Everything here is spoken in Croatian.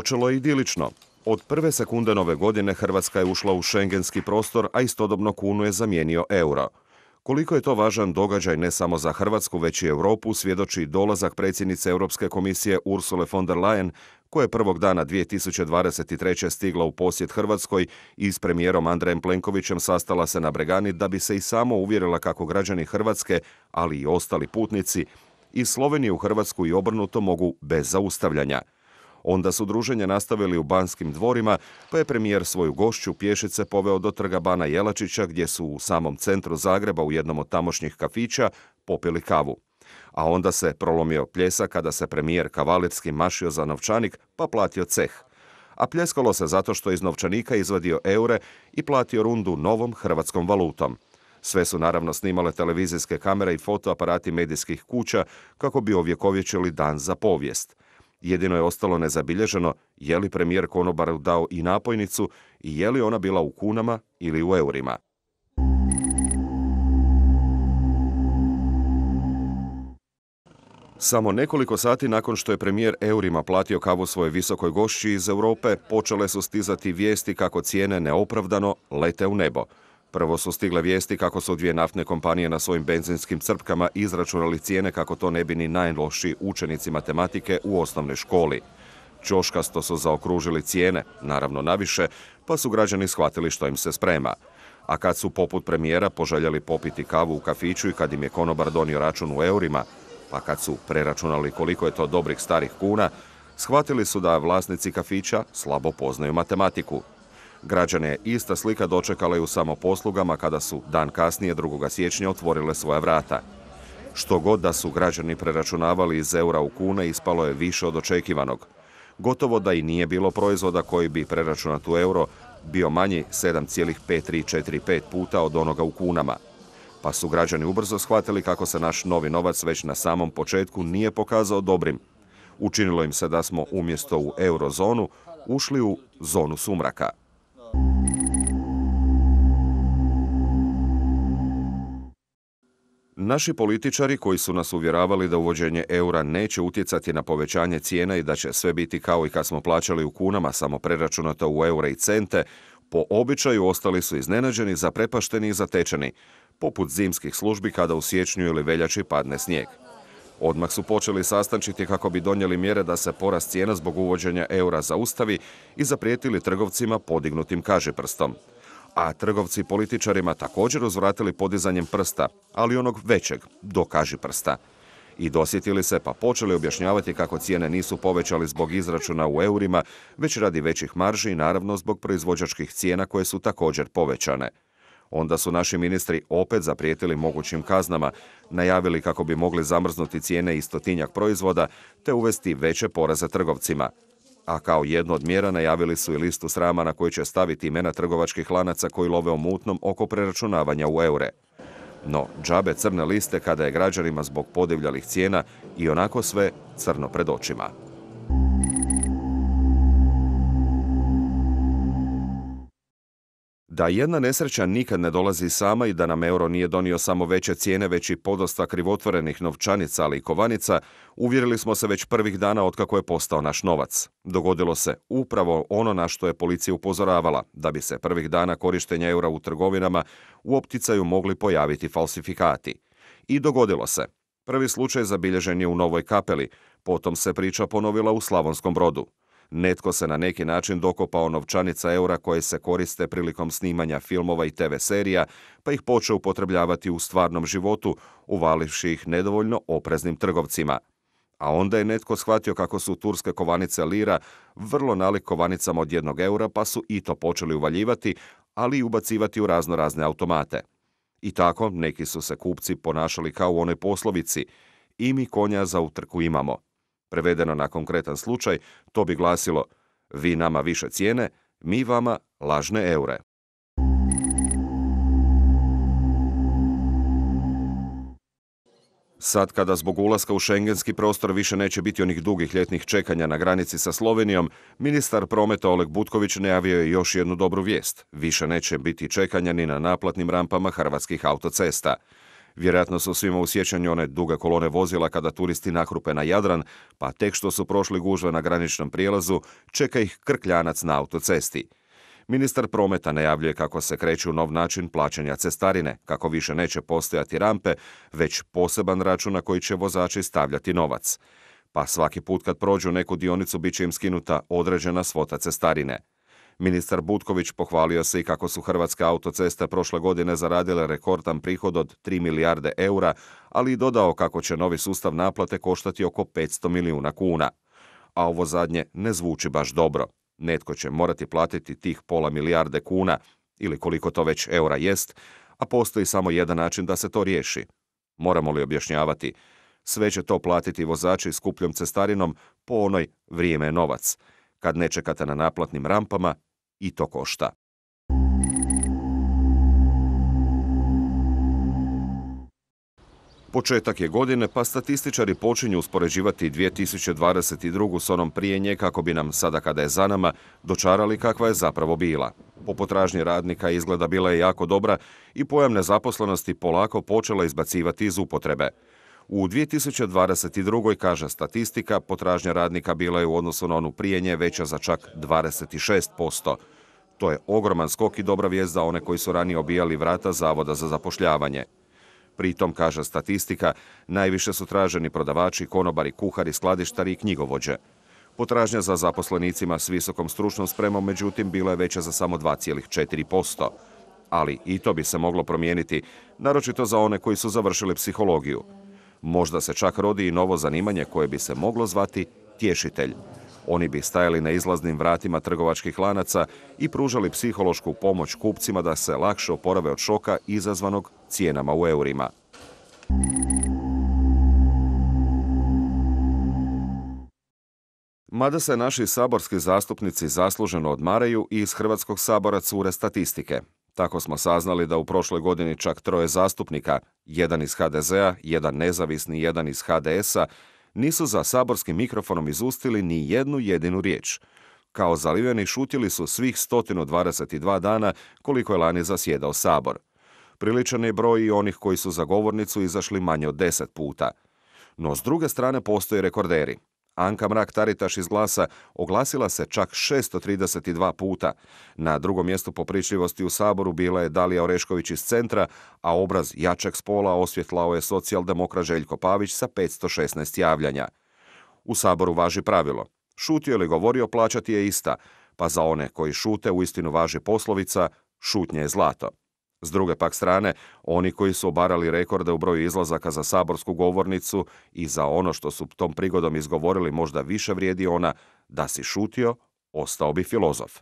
Počelo je idilično. Od prve sekunde nove godine Hrvatska je ušla u šengenski prostor, a istodobno kunu je zamijenio euro. Koliko je to važan događaj ne samo za Hrvatsku, već i Europu, svjedoči dolazak predsjednice Europske komisije Ursule von der Leyen, koja je prvog dana 2023. stigla u posjet Hrvatskoj i s premijerom Andrejem Plenkovićem sastala se na Bregani da bi se i samo uvjerila kako građani Hrvatske, ali i ostali putnici, iz Slovenije u Hrvatsku i obrnuto mogu bez zaustavljanja. Onda su druženje nastavili u Banskim dvorima, pa je premijer svoju gošću pješice poveo do trga Bana Jelačića gdje su u samom centru Zagreba u jednom od tamošnjih kafića popili kavu. A onda se prolomio pljesak kada se premijer Kavalirski mašio za novčanik pa platio ceh. A pljeskalo se zato što je iz novčanika izvadio eure i platio rundu novom hrvatskom valutom. Sve su naravno snimale televizijske kamere i fotoaparati medijskih kuća kako bi ovjekovječili dan za povijest. Jedino je ostalo nezabilježeno je li premijer Konobar dao i napojnicu i je li ona bila u kunama ili u eurima. Samo nekoliko sati nakon što je premijer eurima platio kavu svoje visokoj gošći iz Europe, počele su stizati vijesti kako cijene neopravdano lete u nebo. Prvo su stigle vijesti kako su dvije naftne kompanije na svojim benzinskim crpkama izračunali cijene kako to ne bi ni najlošiji učenici matematike u osnovnoj školi. Čoškasto su zaokružili cijene, naravno naviše, pa su građani shvatili što im se sprema. A kad su poput premijera poželjeli popiti kavu u kafiću i kad im je konobar donio račun u eurima, pa kad su preračunali koliko je to dobrih starih kuna, shvatili su da vlasnici kafića slabo poznaju matematiku. Građane je ista slika dočekala i u samoposlugama kada su dan kasnije 2. siječnja otvorile svoja vrata. Što god da su građani preračunavali iz eura u kune, ispalo je više od očekivanog. Gotovo da i nije bilo proizvoda koji bi preračunat u euro bio manji 7,5345 puta od onoga u kunama. Pa su građani ubrzo shvatili kako se naš novi novac već na samom početku nije pokazao dobrim. Učinilo im se da smo umjesto u eurozonu ušli u zonu sumraka. Naši političari koji su nas uvjeravali da uvođenje eura neće utjecati na povećanje cijena i da će sve biti kao i kad smo plaćali u kunama samo preračunato u eure i cente, po običaju ostali su iznenađeni, zaprepašteni i zatečeni, poput zimskih službi kada u sječnju ili veljači padne snijeg. Odmah su počeli sastančiti kako bi donijeli mjere da se porast cijena zbog uvođenja eura zaustavi i zaprijetili trgovcima podignutim kažeprstom. prstom a trgovci političarima također uzvratili podizanjem prsta, ali onog većeg, do prsta. I dosjetili se pa počeli objašnjavati kako cijene nisu povećali zbog izračuna u eurima, već radi većih marži i naravno zbog proizvođačkih cijena koje su također povećane. Onda su naši ministri opet zaprijetili mogućim kaznama, najavili kako bi mogli zamrznuti cijene istotinjak proizvoda te uvesti veće poreze trgovcima a kao jednu od mjera najavili su i listu srama na koju će staviti imena trgovačkih lanaca koji love o mutnom oko preračunavanja u eure. No, džabe crne liste kada je građanima zbog podivljalih cijena i onako sve crno pred očima. da jedna nesreća nikad ne dolazi sama i da nam euro nije donio samo veće cijene, već i podosta krivotvorenih novčanica, ali i kovanica, uvjerili smo se već prvih dana otkako je postao naš novac. Dogodilo se upravo ono na što je policija upozoravala, da bi se prvih dana korištenja eura u trgovinama u opticaju mogli pojaviti falsifikati. I dogodilo se. Prvi slučaj zabilježen je u Novoj kapeli, potom se priča ponovila u Slavonskom brodu. Netko se na neki način dokopao novčanica eura koje se koriste prilikom snimanja filmova i TV serija, pa ih počeo upotrebljavati u stvarnom životu, uvalivši ih nedovoljno opreznim trgovcima. A onda je netko shvatio kako su turske kovanice lira vrlo nalik kovanicama od jednog eura, pa su i to počeli uvaljivati, ali i ubacivati u razno razne automate. I tako neki su se kupci ponašali kao u onoj poslovici, i mi konja za utrku imamo. Prevedeno na konkretan slučaj, to bi glasilo vi nama više cijene, mi vama lažne eure. Sad kada zbog ulaska u šengenski prostor više neće biti onih dugih ljetnih čekanja na granici sa Slovenijom, ministar prometa Oleg Butković najavio je još jednu dobru vijest. Više neće biti čekanja ni na naplatnim rampama hrvatskih autocesta. Vjerojatno su svima u sjećanju one duge kolone vozila kada turisti nakrupe na Jadran, pa tek što su prošli gužve na graničnom prijelazu, čeka ih krkljanac na autocesti. Ministar prometa najavljuje kako se kreću nov način plaćanja cestarine, kako više neće postojati rampe, već poseban račun na koji će vozači stavljati novac. Pa svaki put kad prođu neku dionicu bit će im skinuta određena svota cestarine. Ministar Butković pohvalio se i kako su Hrvatske autoceste prošle godine zaradile rekordan prihod od 3 milijarde eura, ali i dodao kako će novi sustav naplate koštati oko 500 milijuna kuna. A ovo zadnje ne zvuči baš dobro. Netko će morati platiti tih pola milijarde kuna, ili koliko to već eura jest, a postoji samo jedan način da se to riješi. Moramo li objašnjavati? Sve će to platiti vozači skupljom cestarinom po onoj vrijeme novac. Kad ne čekate na naplatnim rampama, i to košta. Početak je godine, pa statističari počinju uspoređivati 2022. s onom prije nje kako bi nam sada kada je za nama dočarali kakva je zapravo bila. Po potražnji radnika izgleda bila je jako dobra i pojam nezaposlenosti polako počela izbacivati iz upotrebe. U 2022. kaže statistika, potražnja radnika bila je u odnosu na onu prijenje veća za čak 26%. To je ogroman skok i dobra vijest za one koji su ranije obijali vrata Zavoda za zapošljavanje. Pritom, kaže statistika, najviše su traženi prodavači, konobari, kuhari, skladištari i knjigovođe. Potražnja za zaposlenicima s visokom stručnom spremom, međutim, bila je veća za samo 2,4%. Ali i to bi se moglo promijeniti, naročito za one koji su završili psihologiju. Možda se čak rodi i novo zanimanje koje bi se moglo zvati tješitelj. Oni bi stajali na izlaznim vratima trgovačkih lanaca i pružali psihološku pomoć kupcima da se lakše oporave od šoka izazvanog cijenama u eurima. Mada se naši saborski zastupnici zasluženo odmaraju i iz Hrvatskog sabora cure statistike. Tako smo saznali da u prošloj godini čak troje zastupnika, jedan iz HDZ-a, jedan nezavisni, jedan iz HDS-a, nisu za saborskim mikrofonom izustili ni jednu jedinu riječ. Kao zaliveni šutili su svih 122 dana koliko je lani zasjedao sabor. Priličan je broj i onih koji su za govornicu izašli manje od 10 puta. No s druge strane postoje rekorderi. Anka Mrak-Taritaš iz glasa oglasila se čak 632 puta. Na drugom mjestu po u Saboru bila je Dalija Orešković iz centra, a obraz jačeg spola osvjetlao je socijaldemokra Željko Pavić sa 516 javljanja. U Saboru važi pravilo. Šutio ili govorio plaćati je ista, pa za one koji šute u istinu važi poslovica šutnje je zlato. S druge pak strane, oni koji su obarali rekorde u broju izlazaka za saborsku govornicu i za ono što su tom prigodom izgovorili možda više vrijedi ona, da si šutio, ostao bi filozof.